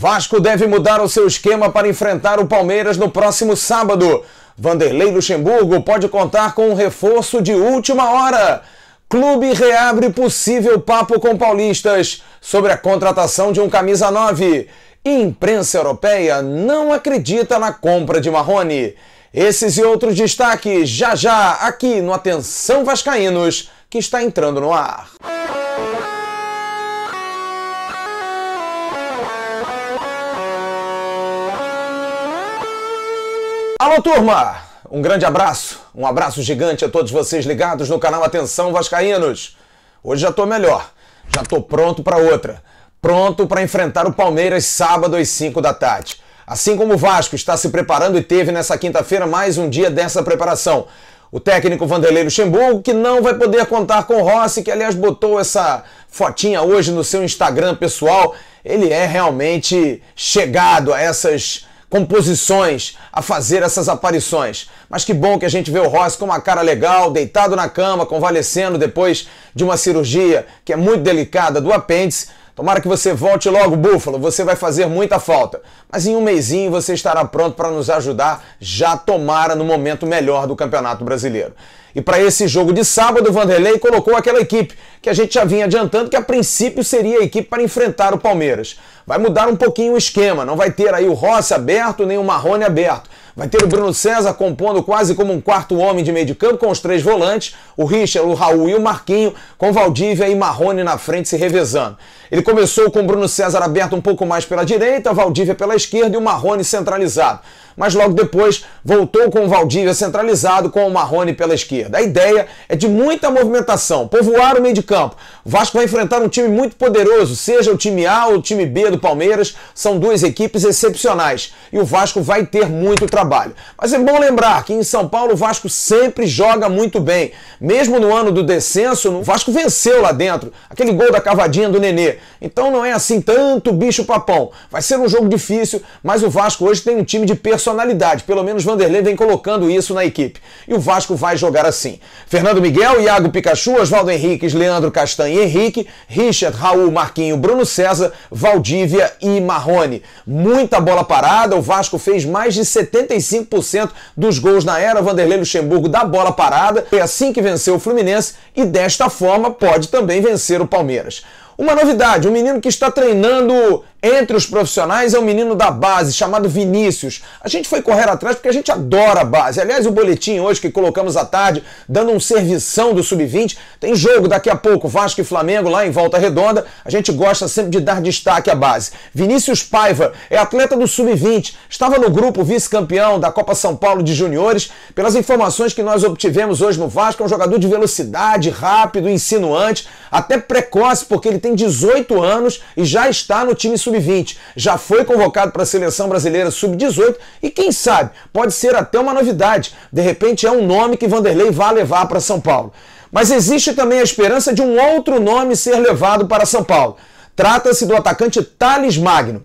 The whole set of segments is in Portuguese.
Vasco deve mudar o seu esquema para enfrentar o Palmeiras no próximo sábado. Vanderlei Luxemburgo pode contar com um reforço de última hora. Clube reabre possível papo com paulistas sobre a contratação de um camisa 9. E imprensa europeia não acredita na compra de Marrone. Esses e outros destaques já já aqui no Atenção Vascaínos, que está entrando no ar. Alô, turma! Um grande abraço, um abraço gigante a todos vocês ligados no canal Atenção Vascaínos. Hoje já tô melhor, já tô pronto para outra. Pronto para enfrentar o Palmeiras sábado às 5 da tarde. Assim como o Vasco está se preparando e teve nessa quinta-feira mais um dia dessa preparação. O técnico Vanderlei Luxemburgo, que não vai poder contar com o Rossi, que aliás botou essa fotinha hoje no seu Instagram pessoal. Ele é realmente chegado a essas composições a fazer essas aparições. Mas que bom que a gente vê o Ross com uma cara legal, deitado na cama, convalescendo depois de uma cirurgia que é muito delicada do apêndice Tomara que você volte logo, Búfalo, você vai fazer muita falta. Mas em um mêsinho você estará pronto para nos ajudar, já tomara no momento melhor do Campeonato Brasileiro. E para esse jogo de sábado, o Vanderlei colocou aquela equipe que a gente já vinha adiantando que a princípio seria a equipe para enfrentar o Palmeiras. Vai mudar um pouquinho o esquema, não vai ter aí o Rossi aberto nem o Marrone aberto. Vai ter o Bruno César compondo quase como um quarto homem de meio de campo com os três volantes, o Richard, o Raul e o Marquinho, com Valdívia e Marrone na frente se revezando. Ele começou com Bruno César aberto um pouco mais pela direita, Valdívia pela esquerda e o Marrone centralizado. Mas logo depois voltou com o Valdívia centralizado com o Marrone pela esquerda. A ideia é de muita movimentação, povoar o meio de campo. O Vasco vai enfrentar um time muito poderoso, seja o time A ou o time B do Palmeiras, são duas equipes excepcionais e o Vasco vai ter muito trabalho. Mas é bom lembrar que em São Paulo o Vasco sempre joga muito bem. Mesmo no ano do descenso, o Vasco venceu lá dentro. Aquele gol da cavadinha do Nenê. Então não é assim tanto bicho papão. Vai ser um jogo difícil, mas o Vasco hoje tem um time de personalidade. Pelo menos Vanderlei vem colocando isso na equipe. E o Vasco vai jogar assim. Fernando Miguel, Iago Pikachu, Oswaldo Henriques, Leandro Castanho e Henrique, Richard, Raul, Marquinho, Bruno César, Valdívia e Marrone. Muita bola parada, o Vasco fez mais de 75% dos gols na era Vanderlei Luxemburgo da bola parada. Foi assim que venceu o Fluminense e desta forma pode também vencer o Palmeiras. Uma novidade, um menino que está treinando entre os profissionais é um menino da base chamado Vinícius. A gente foi correr atrás porque a gente adora a base. Aliás, o boletim hoje que colocamos à tarde, dando um servição do sub-20, tem jogo daqui a pouco, Vasco e Flamengo lá em Volta Redonda. A gente gosta sempre de dar destaque à base. Vinícius Paiva é atleta do sub-20, estava no grupo vice-campeão da Copa São Paulo de Juniores. Pelas informações que nós obtivemos hoje no Vasco, é um jogador de velocidade, rápido, insinuante, até precoce, porque ele tem 18 anos e já está no time sub sub-20, já foi convocado para a seleção brasileira sub-18 e quem sabe, pode ser até uma novidade. De repente é um nome que Vanderlei vai levar para São Paulo. Mas existe também a esperança de um outro nome ser levado para São Paulo. Trata-se do atacante Thales Magno.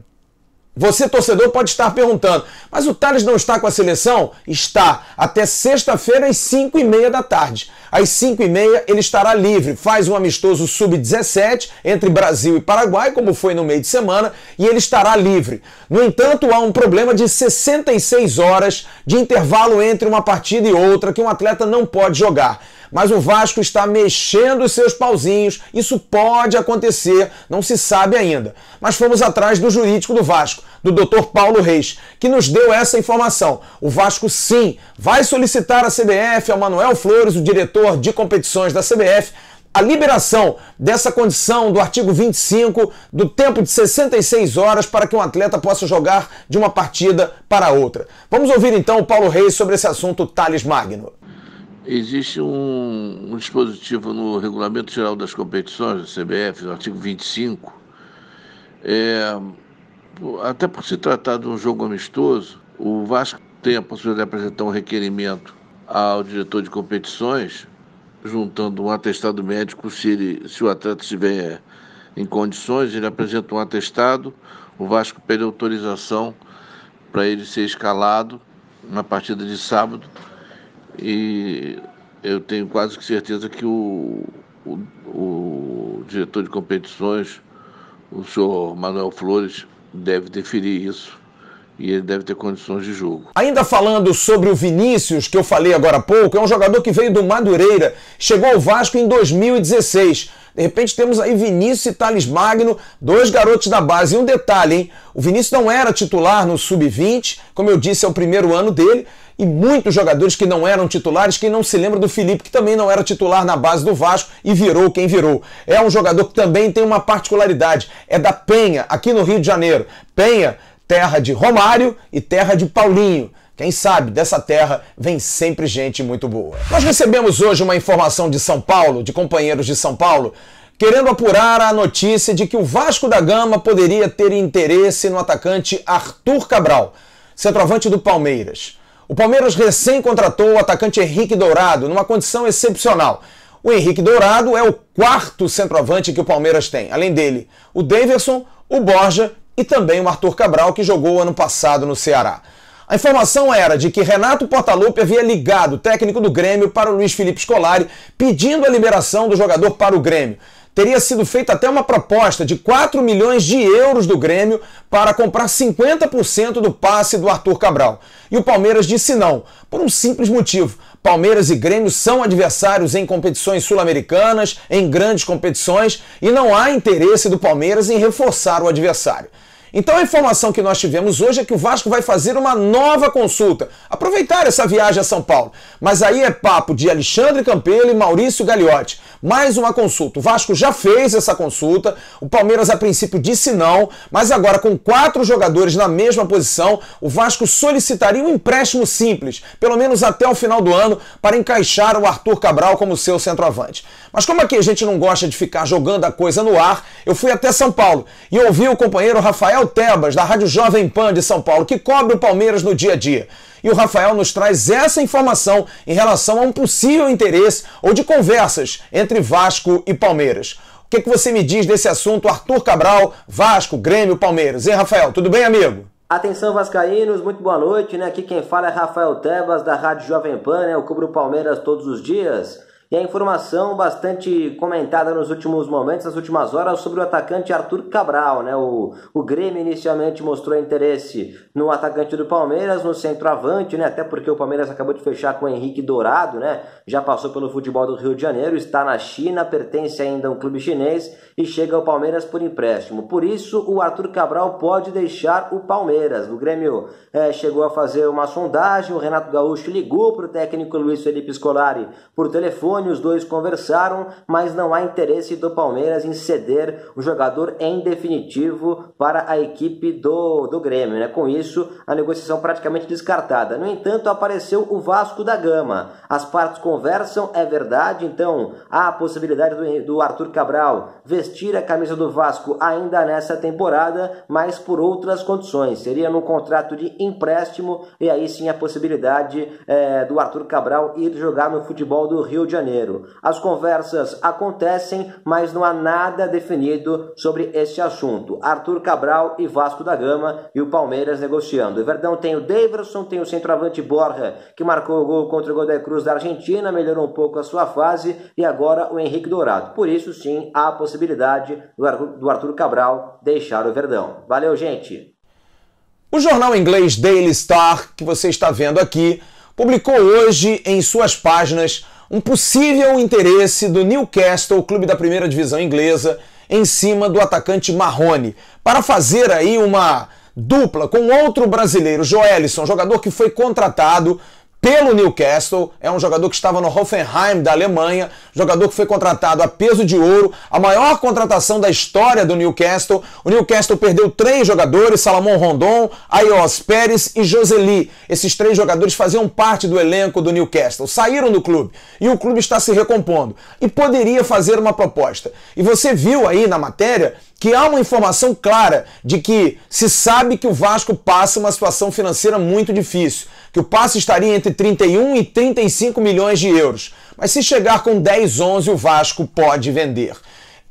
Você, torcedor, pode estar perguntando, mas o Thales não está com a seleção? Está, até sexta-feira às 5 e meia da tarde. Às 5 e meia ele estará livre, faz um amistoso sub-17 entre Brasil e Paraguai, como foi no meio de semana, e ele estará livre. No entanto, há um problema de 66 horas de intervalo entre uma partida e outra que um atleta não pode jogar mas o Vasco está mexendo os seus pauzinhos. Isso pode acontecer, não se sabe ainda. Mas fomos atrás do jurídico do Vasco do Dr. Paulo Reis, que nos deu essa informação. O Vasco sim vai solicitar à CBF, ao Manuel Flores, o diretor de competições da CBF, a liberação dessa condição do artigo 25 do tempo de 66 horas para que um atleta possa jogar de uma partida para outra. Vamos ouvir então o Paulo Reis sobre esse assunto Thales Magno. Existe um, um dispositivo no Regulamento Geral das Competições da CBF, no artigo 25, é, até por se tratar de um jogo amistoso, o Vasco tem a possibilidade de apresentar um requerimento ao diretor de competições, juntando um atestado médico, se, ele, se o atleta estiver em condições, ele apresenta um atestado, o Vasco pede autorização para ele ser escalado na partida de sábado. E eu tenho quase certeza que o, o, o diretor de competições, o senhor Manuel Flores, deve definir isso e ele deve ter condições de jogo. Ainda falando sobre o Vinícius, que eu falei agora há pouco, é um jogador que veio do Madureira, chegou ao Vasco em 2016. De repente temos aí Vinícius e Thales Magno, dois garotos da base. E um detalhe, hein? O Vinícius não era titular no sub-20, como eu disse, é o primeiro ano dele, e muitos jogadores que não eram titulares, quem não se lembra do Felipe, que também não era titular na base do Vasco e virou quem virou. É um jogador que também tem uma particularidade, é da Penha, aqui no Rio de Janeiro. Penha, terra de Romário e terra de Paulinho. Quem sabe dessa terra vem sempre gente muito boa. Nós recebemos hoje uma informação de São Paulo, de companheiros de São Paulo, querendo apurar a notícia de que o Vasco da Gama poderia ter interesse no atacante Arthur Cabral, centroavante do Palmeiras. O Palmeiras recém contratou o atacante Henrique Dourado numa condição excepcional. O Henrique Dourado é o quarto centroavante que o Palmeiras tem. Além dele, o Daverson, o Borja e também o Arthur Cabral, que jogou ano passado no Ceará. A informação era de que Renato Portaluppi havia ligado o técnico do Grêmio para o Luiz Felipe Scolari pedindo a liberação do jogador para o Grêmio teria sido feita até uma proposta de 4 milhões de euros do Grêmio para comprar 50% do passe do Arthur Cabral. E o Palmeiras disse não, por um simples motivo. Palmeiras e Grêmio são adversários em competições sul-americanas, em grandes competições, e não há interesse do Palmeiras em reforçar o adversário. Então a informação que nós tivemos hoje é que o Vasco vai fazer uma nova consulta, aproveitar essa viagem a São Paulo. Mas aí é papo de Alexandre Campelo e Maurício Gagliotti. Mais uma consulta. O Vasco já fez essa consulta, o Palmeiras a princípio disse não, mas agora com quatro jogadores na mesma posição, o Vasco solicitaria um empréstimo simples, pelo menos até o final do ano, para encaixar o Arthur Cabral como seu centroavante. Mas como aqui a gente não gosta de ficar jogando a coisa no ar, eu fui até São Paulo e ouvi o companheiro Rafael Rafael Tebas, da Rádio Jovem Pan de São Paulo, que cobre o Palmeiras no dia a dia. E o Rafael nos traz essa informação em relação a um possível interesse ou de conversas entre Vasco e Palmeiras. O que, é que você me diz desse assunto, Arthur Cabral, Vasco, Grêmio, Palmeiras? Hein, Rafael? Tudo bem, amigo? Atenção Vascaínos, muito boa noite, né? Aqui quem fala é Rafael Tebas da Rádio Jovem Pan, né? Eu cubro o Palmeiras todos os dias. E a informação bastante comentada nos últimos momentos, nas últimas horas, sobre o atacante Arthur Cabral. Né? O, o Grêmio inicialmente mostrou interesse no atacante do Palmeiras, no centroavante, né? até porque o Palmeiras acabou de fechar com o Henrique Dourado, né? já passou pelo futebol do Rio de Janeiro, está na China, pertence ainda a um clube chinês e chega ao Palmeiras por empréstimo. Por isso, o Arthur Cabral pode deixar o Palmeiras. O Grêmio é, chegou a fazer uma sondagem, o Renato Gaúcho ligou para o técnico Luiz Felipe Scolari por telefone Rony, os dois conversaram, mas não há interesse do Palmeiras em ceder o jogador em definitivo para a equipe do, do Grêmio. Né? Com isso, a negociação praticamente descartada. No entanto, apareceu o Vasco da Gama. As partes conversam, é verdade, então há a possibilidade do, do Arthur Cabral vestir a camisa do Vasco ainda nessa temporada, mas por outras condições. Seria num contrato de empréstimo e aí sim a possibilidade é, do Arthur Cabral ir jogar no futebol do Rio de Janeiro. Janeiro. As conversas acontecem, mas não há nada definido sobre este assunto. Arthur Cabral e Vasco da Gama e o Palmeiras negociando. O Verdão tem o Daverson, tem o centroavante Borja, que marcou o gol contra o Godoy Cruz da Argentina, melhorou um pouco a sua fase, e agora o Henrique Dourado. Por isso, sim, há a possibilidade do Arthur Cabral deixar o Verdão. Valeu, gente! O jornal inglês Daily Star, que você está vendo aqui, publicou hoje em suas páginas um possível interesse do Newcastle, clube da primeira divisão inglesa, em cima do atacante Marrone, para fazer aí uma dupla com outro brasileiro, Joelison, jogador que foi contratado pelo Newcastle, é um jogador que estava no Hoffenheim da Alemanha, jogador que foi contratado a peso de ouro, a maior contratação da história do Newcastle. O Newcastle perdeu três jogadores, Salomão Rondon, Ayos Pérez e Joseli. Esses três jogadores faziam parte do elenco do Newcastle, saíram do clube e o clube está se recompondo e poderia fazer uma proposta. E você viu aí na matéria que há uma informação clara de que se sabe que o Vasco passa uma situação financeira muito difícil, que o passe estaria entre 31 e 35 milhões de euros. Mas se chegar com 10, 11, o Vasco pode vender.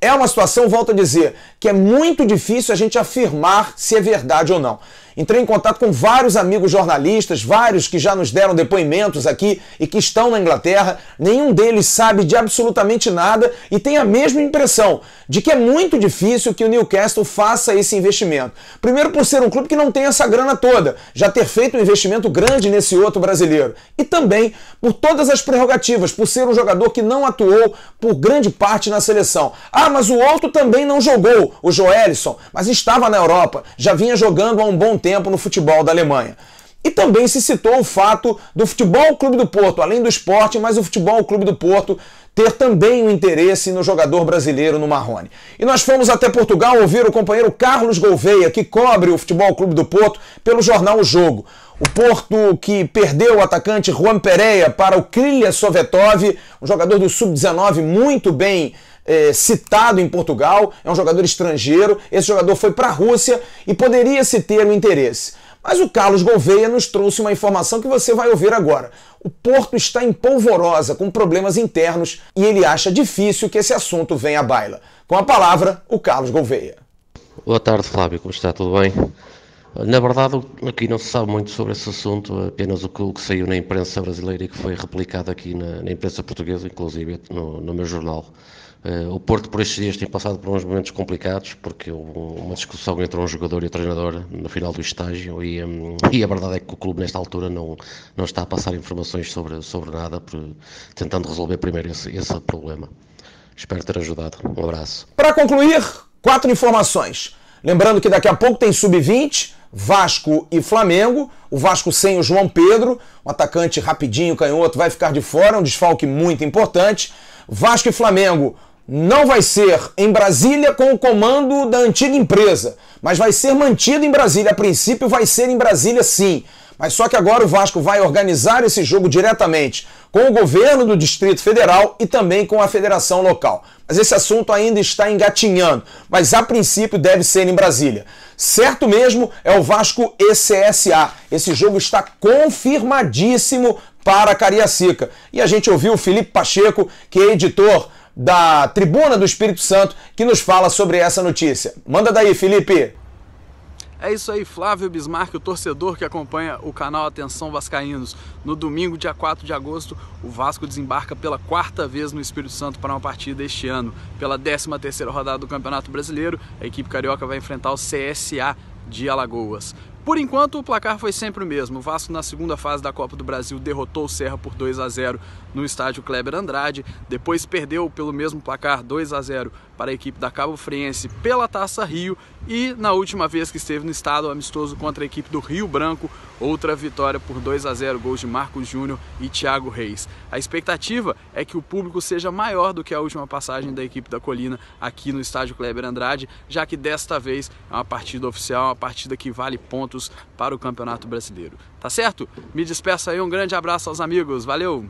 É uma situação, volto a dizer, que é muito difícil a gente afirmar se é verdade ou não. Entrei em contato com vários amigos jornalistas, vários que já nos deram depoimentos aqui e que estão na Inglaterra. Nenhum deles sabe de absolutamente nada e tem a mesma impressão de que é muito difícil que o Newcastle faça esse investimento. Primeiro, por ser um clube que não tem essa grana toda, já ter feito um investimento grande nesse outro brasileiro. E também por todas as prerrogativas, por ser um jogador que não atuou por grande parte na seleção. Ah, mas o outro também não jogou, o Joelison, mas estava na Europa, já vinha jogando há um bom tempo no futebol da Alemanha. E também se citou o fato do Futebol Clube do Porto, além do esporte, mas o Futebol Clube do Porto ter também o um interesse no jogador brasileiro no Marrone. E nós fomos até Portugal ouvir o companheiro Carlos Gouveia, que cobre o Futebol Clube do Porto pelo jornal O Jogo. O Porto que perdeu o atacante Juan Pereira para o Krilha Sovetov, um jogador do sub-19 muito bem é, citado em Portugal, é um jogador estrangeiro, esse jogador foi para a Rússia e poderia-se ter um interesse. Mas o Carlos Gouveia nos trouxe uma informação que você vai ouvir agora. O Porto está em polvorosa, com problemas internos, e ele acha difícil que esse assunto venha à baila. Com a palavra, o Carlos Gouveia. Boa tarde, Flávio. Como está? Tudo bem? Na verdade, aqui não se sabe muito sobre esse assunto, apenas o que, saiu na imprensa brasileira e que foi replicado aqui na, na imprensa portuguesa, inclusive no, no meu jornal. Uh, o Porto, por estes dias, tem passado por uns momentos complicados, porque houve uma discussão entre um jogador e o treinador no final do estágio, e, um, e, a verdade é que o clube, nesta altura, não, não está a passar informações sobre, sobre nada, por, tentando resolver primeiro esse, esse problema. Espero ter ajudado. Um abraço. Para concluir, quatro informações. Lembrando que daqui a pouco tem sub-20, Vasco e Flamengo. O Vasco sem o João Pedro, um atacante rapidinho, canhoto, vai ficar de fora, um desfalque muito importante. Vasco e Flamengo não vai ser em Brasília com o comando da antiga empresa, mas vai ser mantido em Brasília. A princípio vai ser em Brasília sim. Mas só que agora o Vasco vai organizar esse jogo diretamente com o governo do Distrito Federal e também com a federação local. Mas esse assunto ainda está engatinhando, mas a princípio deve ser em Brasília. Certo mesmo é o Vasco ECSA. Esse jogo está confirmadíssimo para Cariacica. E a gente ouviu o Felipe Pacheco, que é editor da Tribuna do Espírito Santo, que nos fala sobre essa notícia. Manda daí, Felipe! É isso aí, Flávio Bismarck, o torcedor que acompanha o canal Atenção Vascaínos. No domingo, dia 4 de agosto, o Vasco desembarca pela quarta vez no Espírito Santo para uma partida este ano. Pela 13ª rodada do Campeonato Brasileiro, a equipe carioca vai enfrentar o CSA de Alagoas. Por enquanto, o placar foi sempre o mesmo. O Vasco, na segunda fase da Copa do Brasil, derrotou o Serra por 2 a 0 no estádio Kleber Andrade. Depois, perdeu pelo mesmo placar 2 a 0 para a equipe da Cabo Friense pela Taça Rio e na última vez que esteve no estado amistoso contra a equipe do Rio Branco, outra vitória por 2 a 0 gols de Marcos Júnior e Thiago Reis. A expectativa é que o público seja maior do que a última passagem da equipe da Colina aqui no estádio Kleber Andrade, já que desta vez é uma partida oficial, uma partida que vale pontos para o Campeonato Brasileiro. Tá certo? Me despeço aí, um grande abraço aos amigos. Valeu.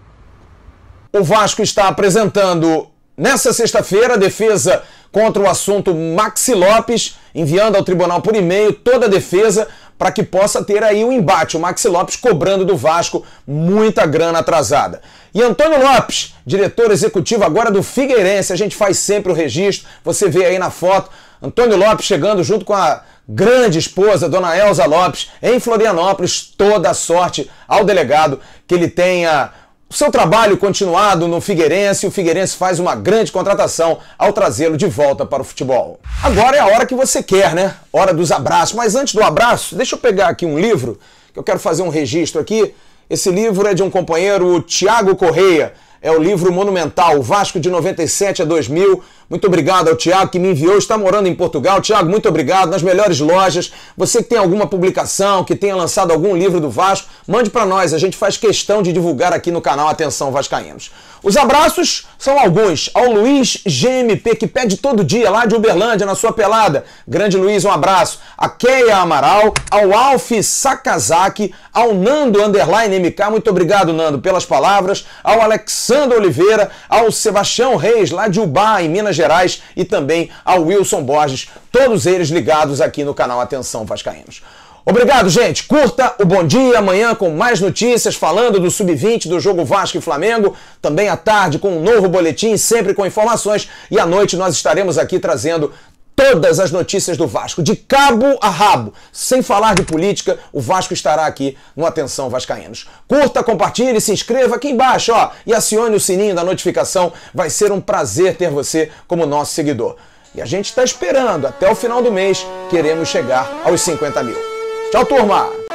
O Vasco está apresentando Nessa sexta-feira, a defesa contra o assunto Maxi Lopes, enviando ao tribunal por e-mail toda a defesa para que possa ter aí o um embate. O Maxi Lopes cobrando do Vasco muita grana atrasada. E Antônio Lopes, diretor executivo agora do Figueirense, a gente faz sempre o registro, você vê aí na foto. Antônio Lopes chegando junto com a grande esposa, Dona Elza Lopes, em Florianópolis. Toda a sorte ao delegado que ele tenha o seu trabalho continuado no Figueirense, o Figueirense faz uma grande contratação ao trazê-lo de volta para o futebol. Agora é a hora que você quer, né? Hora dos abraços. Mas antes do abraço, deixa eu pegar aqui um livro, que eu quero fazer um registro aqui. Esse livro é de um companheiro, o Tiago Correia é o livro monumental, Vasco de 97 a 2000. Muito obrigado ao Tiago que me enviou, está morando em Portugal. Tiago, muito obrigado, nas melhores lojas. Você que tem alguma publicação, que tenha lançado algum livro do Vasco, mande para nós, a gente faz questão de divulgar aqui no canal Atenção Vascaínos. Os abraços são alguns. Ao Luiz GMP, que pede todo dia lá de Uberlândia, na sua pelada. Grande Luiz, um abraço. A Keia Amaral, ao Alf Sakazaki, ao Nando Underline MK, muito obrigado, Nando, pelas palavras. Ao Alexandre Sandro Oliveira, ao Sebastião Reis, lá de Ubá, em Minas Gerais, e também ao Wilson Borges, todos eles ligados aqui no canal Atenção Vascaínos. Obrigado, gente. Curta o Bom Dia amanhã com mais notícias falando do sub-20 do jogo Vasco e Flamengo. Também à tarde com um novo boletim, sempre com informações. E à noite nós estaremos aqui trazendo todas as notícias do Vasco, de cabo a rabo. Sem falar de política, o Vasco estará aqui no Atenção Vascaínos. Curta, compartilhe, se inscreva aqui embaixo ó, e acione o sininho da notificação. Vai ser um prazer ter você como nosso seguidor. E a gente está esperando, até o final do mês, queremos chegar aos 50 mil. Tchau, turma!